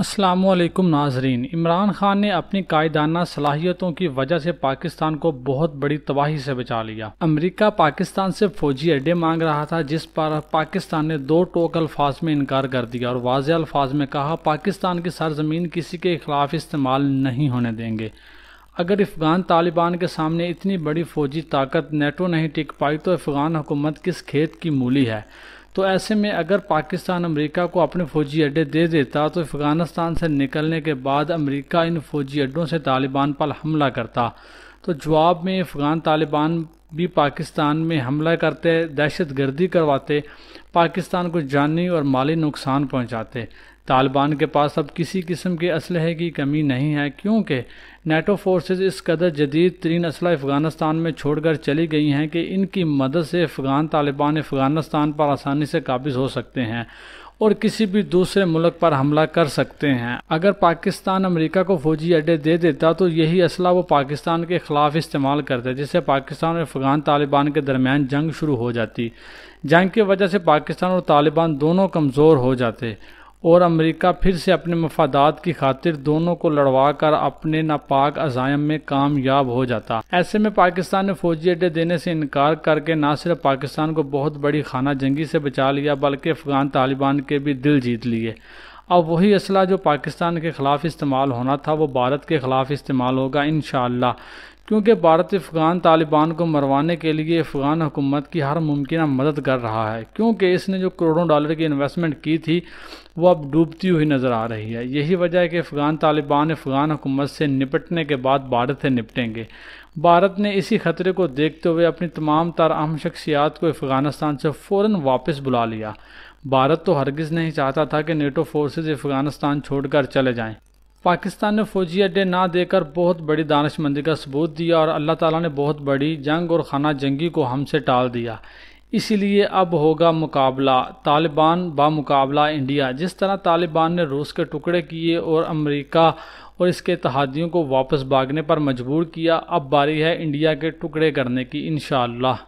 असलकम नाजरीन इमरान खान ने अपनी कायदाना सलाहियतों की वजह से पाकिस्तान को बहुत बड़ी तबाही से बचा लिया अमेरिका पाकिस्तान से फौजी अड्डे मांग रहा था जिस पर पाकिस्तान ने दो टोक अल्फाज में इनकार कर दिया और वाज अल्फाज में कहा पाकिस्तान की सरजमीन किसी के खिलाफ इस्तेमाल नहीं होने देंगे अगर अफ़गान तालिबान के सामने इतनी बड़ी फौजी ताकत नेटो नहीं टिक पाई तो अफ़गान हुकूमत किस खेत की मूली है तो ऐसे में अगर पाकिस्तान अमेरिका को अपने फौजी अड्डे दे देता तो अफगानिस्तान से निकलने के बाद अमेरिका इन फौजी अड्डों से तालिबान पर हमला करता तो जवाब में अफगान तालिबान भी पाकिस्तान में हमला करते दहशत गर्दी करवाते पाकिस्तान को जानी और माली नुकसान पहुंचाते तालिबान के पास अब किसी किस्म के असलहे की कमी नहीं है क्योंकि नेटो फोर्सेस इस कदर जदीद तरीन असला अफ़गानिस्तान में छोड़कर चली गई हैं कि इनकी मदद से अफ़गान तालिबान अफ़गानिस्तान पर आसानी से काबिज़ हो सकते हैं और किसी भी दूसरे मुल्क पर हमला कर सकते हैं अगर पाकिस्तान अमेरिका को फौजी अड्डे दे देता तो यही असला वो पाकिस्तान के ख़िलाफ़ इस्तेमाल करते जिससे पाकिस्तान और अफ़गान तालिबान के दरमियान जंग शुरू हो जाती जंग की वजह से पाकिस्तान और तालिबान दोनों कमज़ोर हो जाते और अमेरिका फिर से अपने मफादात की खातिर दोनों को लड़वा कर अपने नापाक अजायम में कामयाब हो जाता ऐसे में पाकिस्तान ने फौजी अड्डे देने से इनकार करके न सिर्फ पाकिस्तान को बहुत बड़ी खाना जंगी से बचा लिया बल्कि अफगान तालिबान के भी दिल जीत लिए अब वही असला जो पाकिस्तान के ख़िलाफ़ इस्तेमाल होना था वो भारत के ख़िलाफ़ इस्तेमाल होगा इन क्योंकि भारत अफ़गान तालिबान को मरवाने के लिए अफ़गान हुकूमत की हर मुमकिन मदद कर रहा है क्योंकि इसने जो करोड़ों डॉलर की इन्वेस्टमेंट की थी वो अब डूबती हुई नज़र आ रही है यही वजह है कि अफ़गान तालिबान अफ़गान हुकूमत से निपटने के बाद भारत से निपटेंगे भारत ने इसी खतरे को देखते हुए अपनी तमाम तर अहम शख्सियात को अफ़गानिस्तान से फ़ौर वापस बुला लिया भारत तो हरगिज़ नहीं चाहता था कि नेटो फोर्सेज अफ़गानिस्तान छोड़कर चले जाएं पाकिस्तान ने फौजी अड्डे ना देकर बहुत बड़ी दानशमंदी का सबूत दिया और अल्लाह ताला ने बहुत बड़ी जंग और खाना जंगी को हमसे टाल दिया इसीलिए अब होगा मुकाबला तालिबान बामुकाबला इंडिया जिस तरह तालिबान ने रूस के टुकड़े किए और अमेरिका और इसके इतिहादियों को वापस भागने पर मजबूर किया अब बारी है इंडिया के टुकड़े करने की इन